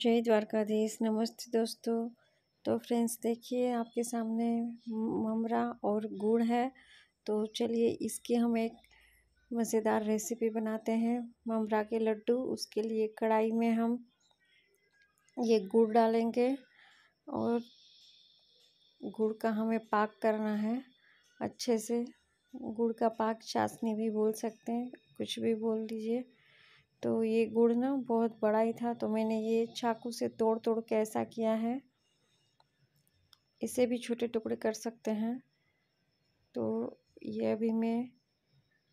जय द्वारकाधीश नमस्ते दोस्तों तो फ्रेंड्स देखिए आपके सामने ममरा और गुड़ है तो चलिए इसकी हम एक मज़ेदार रेसिपी बनाते हैं ममरा के लड्डू उसके लिए कढ़ाई में हम ये गुड़ डालेंगे और गुड़ का हमें पाक करना है अच्छे से गुड़ का पाक चाशनी भी बोल सकते हैं कुछ भी बोल दीजिए तो ये गुड़ ना बहुत बड़ा ही था तो मैंने ये चाकू से तोड़ तोड़ के ऐसा किया है इसे भी छोटे टुकड़े कर सकते हैं तो ये अभी मैं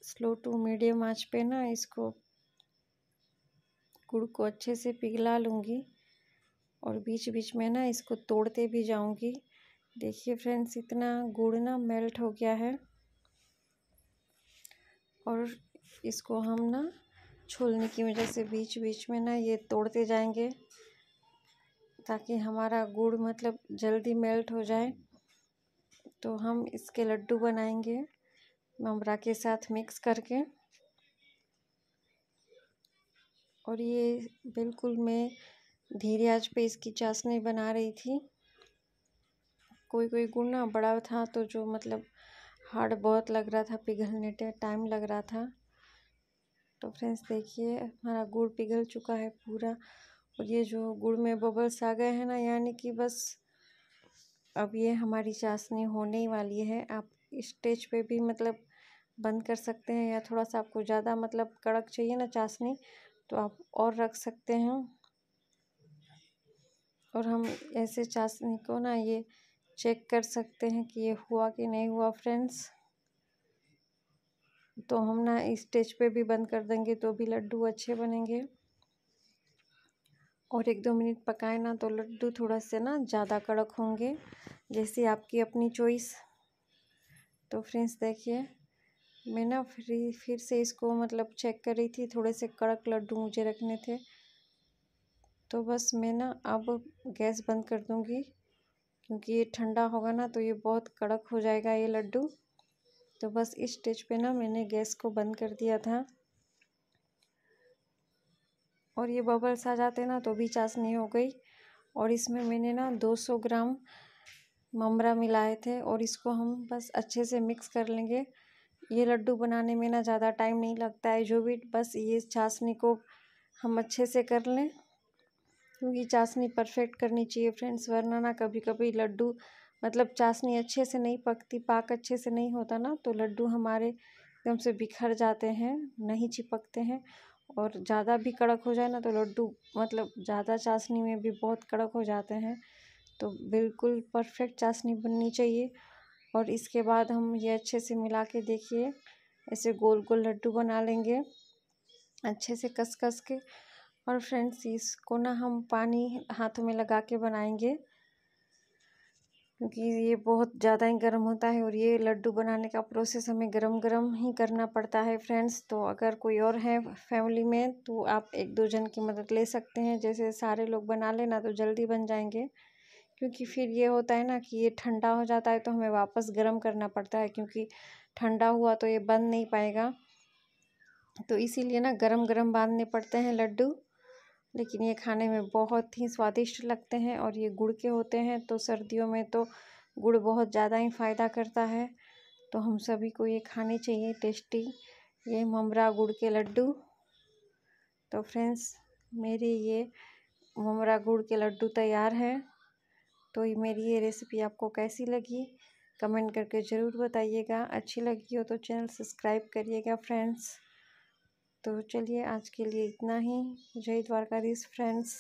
स्लो टू मीडियम आंच पे ना इसको गुड़ को अच्छे से पिघला लूँगी और बीच बीच में ना इसको तोड़ते भी जाऊँगी देखिए फ्रेंड्स इतना गुड़ ना मेल्ट हो गया है और इसको हम ना छोलने की वजह से बीच बीच में ना ये तोड़ते जाएंगे ताकि हमारा गुड़ मतलब जल्दी मेल्ट हो जाए तो हम इसके लड्डू बनाएंगे ममरा के साथ मिक्स करके और ये बिल्कुल मैं धीरे आज पे इसकी चाशनी बना रही थी कोई कोई गुड़ ना बड़ा था तो जो मतलब हार्ड बहुत लग रहा था पिघलने टाइम लग रहा था तो फ्रेंड्स देखिए हमारा गुड़ पिघल चुका है पूरा और ये जो गुड़ में बबल्स आ गए हैं ना यानी कि बस अब ये हमारी चाशनी होने ही वाली है आप स्टेज पे भी मतलब बंद कर सकते हैं या थोड़ा सा आपको ज़्यादा मतलब कड़क चाहिए ना चाशनी तो आप और रख सकते हैं और हम ऐसे चाशनी को ना ये चेक कर सकते हैं कि ये हुआ कि नहीं हुआ फ्रेंड्स तो हम ना स्टेज पे भी बंद कर देंगे तो भी लड्डू अच्छे बनेंगे और एक दो मिनट पकाए ना तो लड्डू थोड़ा से ना ज़्यादा कड़क होंगे जैसे आपकी अपनी चॉइस तो फ्रेंड्स देखिए मैं ना फिर फिर से इसको मतलब चेक कर रही थी थोड़े से कड़क लड्डू मुझे रखने थे तो बस मैं ना अब गैस बंद कर दूँगी क्योंकि ये ठंडा होगा ना तो ये बहुत कड़क हो जाएगा ये लड्डू तो बस इस स्टेज पे ना मैंने गैस को बंद कर दिया था और ये बबल्स आ जाते ना तो भी चाशनी हो गई और इसमें मैंने ना 200 ग्राम ममरा मिलाए थे और इसको हम बस अच्छे से मिक्स कर लेंगे ये लड्डू बनाने में ना ज़्यादा टाइम नहीं लगता है जो भी बस ये चाशनी को हम अच्छे से कर लें क्योंकि चाशनी परफेक्ट करनी चाहिए फ्रेंड्स वरना ना कभी कभी लड्डू मतलब चाशनी अच्छे से नहीं पकती पाक अच्छे से नहीं होता ना तो लड्डू हमारे एकदम से बिखर जाते हैं नहीं चिपकते हैं और ज़्यादा भी कड़क हो जाए ना तो लड्डू मतलब ज़्यादा चाशनी में भी बहुत कड़क हो जाते हैं तो बिल्कुल परफेक्ट चाशनी बननी चाहिए और इसके बाद हम ये अच्छे से मिला के देखिए ऐसे गोल गोल लड्डू बना लेंगे अच्छे से कस कस के और फ्रेंड्स इसको ना हम पानी हाथों में लगा के बनाएंगे क्योंकि ये बहुत ज़्यादा ही गर्म होता है और ये लड्डू बनाने का प्रोसेस हमें गरम गरम ही करना पड़ता है फ्रेंड्स तो अगर कोई और है फैमिली में तो आप एक दो जन की मदद ले सकते हैं जैसे सारे लोग बना लेना तो जल्दी बन जाएंगे क्योंकि फिर ये होता है ना कि ये ठंडा हो जाता है तो हमें वापस गर्म करना पड़ता है क्योंकि ठंडा हुआ तो ये बन नहीं पाएगा तो इसीलिए ना गरम गरम बांधने पड़ते हैं लड्डू लेकिन ये खाने में बहुत ही स्वादिष्ट लगते हैं और ये गुड़ के होते हैं तो सर्दियों में तो गुड़ बहुत ज़्यादा ही फ़ायदा करता है तो हम सभी को ये खाने चाहिए टेस्टी ये ममरा गुड़ के लड्डू तो फ्रेंड्स मेरे ये ममरा गुड़ के लड्डू तैयार हैं तो ये मेरी ये रेसिपी आपको कैसी लगी कमेंट करके ज़रूर बताइएगा अच्छी लगी हो तो चैनल सब्सक्राइब करिएगा फ्रेंड्स तो चलिए आज के लिए इतना ही जय द्वारकाधीश फ्रेंड्स